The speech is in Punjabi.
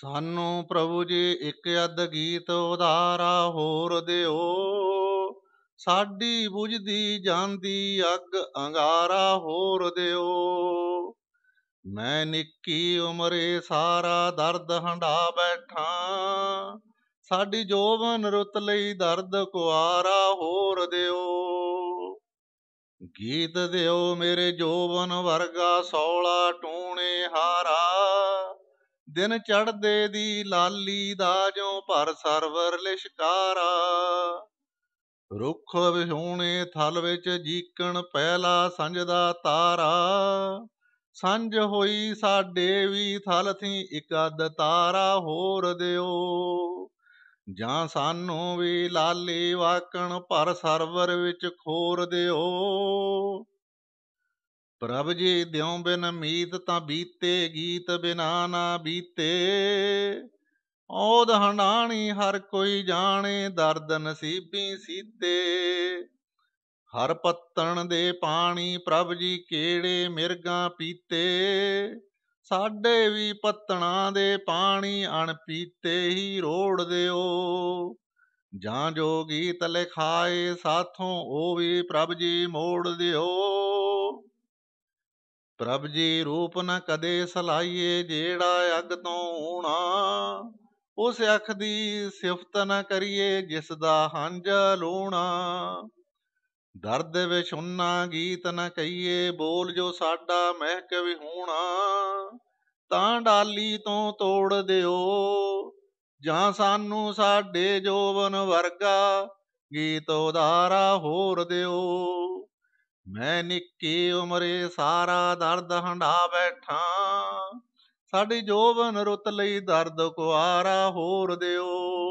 ਸਾਨੂੰ ਪ੍ਰਭੂ ਜੀ ਇੱਕ ਅੱਧ ਗੀਤ ਉਧਾਰਾ ਹੋਰ ਦਿਓ ਸਾਡੀ ਬੁਝਦੀ ਜਾਂਦੀ ਅੱਗ ਅੰਗਾਰਾ ਹੋਰ ਦਿਓ ਮੈਂ ਨਿੱਕੀ ਉਮਰੇ ਸਾਰਾ ਦਰਦ ਹੰਡਾ ਬੈਠਾ ਸਾਡੀ ਜੋਵਨ ਰੁੱਤ ਲਈ ਦਰਦ ਕੁਆਰਾ ਹੋਰ ਦਿਓ ਗੀਤ ਦਿਓ ਮੇਰੇ ਜੋਵਨ ਵਰਗਾ ਸੌਲਾ ਟੂਣੇ ਦਿਨ ਚੜਦੇ ਦੀ ਲਾਲੀ ਦਾ ਜੋ ਭਰ ਸਰਵਰ ਲਿਸ਼ਕਾਰਾ ਰੁੱਖ ਵਿਹੂਣੇ ਥਲ ਵਿੱਚ ਜੀਕਣ ਪਹਿਲਾ ਸੰਜਦਾ ਤਾਰਾ ਸੰਜ ਹੋਈ ਸਾਡੇ ਵੀ ਥਲ ਥੀ ਇਕਦ ਤਾਰਾ ਹੋਰ ਦਿਓ ਜਾਂ ਸਾਨੂੰ ਵੀ ਲਾਲੀ ਵਾਕਣ ਪਰ ਸਰਵਰ ਵਿੱਚ ਖੋਰ ਦਿਓ ਪ੍ਰਭ ਜੀ ਦਿਉ ਬਿਨ ਮੀਤ ਤਾਂ ਬੀਤੇ ਗੀਤ ਬਿਨਾ ਨਾ ਬੀਤੇ ਔਦ ਹਣਾਣੀ ਹਰ ਕੋਈ ਜਾਣੇ ਦਰਦ ਨਸੀਬੀ ਸੀਤੇ ਹਰ ਪੱਤਣ ਦੇ ਪਾਣੀ ਪ੍ਰਭ ਜੀ ਕਿਹੜੇ ਮਿਰਗਾ ਪੀਤੇ ਸਾਡੇ ਵੀ ਪੱਤਣਾ ਦੇ ਪਾਣੀ ਅਣ ਪੀਤੇ ਹੀ ਰੋੜ ਦਿਓ ਜਾਂ ਜੋ ਗੀਤ ਲਿਖਾਏ ਸਾਥੋਂ ਉਹ ਵੀ ਪ੍ਰਭ ਜੀ ਮੋੜ ਦਿਓ ਪ੍ਰਭ ਜੀ ਰੂਪ ਨ ਕਦੇ ਸਲਾਈਏ ਜਿਹੜਾ ਅਗ ਤੋਂ ਹੋਣਾ ਉਸ ਅੱਖ ਦੀ ਸਿਫਤ ਨ ਕਰੀਏ ਜਿਸ ਦਾ ਹੰਝ ਲੋਣਾ ਦਰਦ ਵਿੱਚ ਹੁੰਨਾ ਗੀਤ ਨ ਕਹੀਏ ਬੋਲ ਜੋ ਸਾਡਾ ਮਹਿਕ ਵੀ ਹੋਣਾ ਤਾਂ ਡਾਲੀ ਤੋਂ ਤੋੜ ਦਿਓ ਜਾਂ ਸਾਨੂੰ ਸਾਡੇ ਜੋਵਨ ਵਰਗਾ ਗੀਤ ਉਦਾਰਾ ਹੋਰ ਦਿਓ ਮੈਂ ਨਿੱਕੀ ਉਮਰੇ ਸਾਰਾ ਦਰਦ ਹੰਡਾ ਬੈਠਾਂ ਸਾਡੀ ਜੋਬਨ ਰੁੱਤ ਲਈ ਦਰਦ ਕੁਆਰਾ ਹੋਰ ਦਿਓ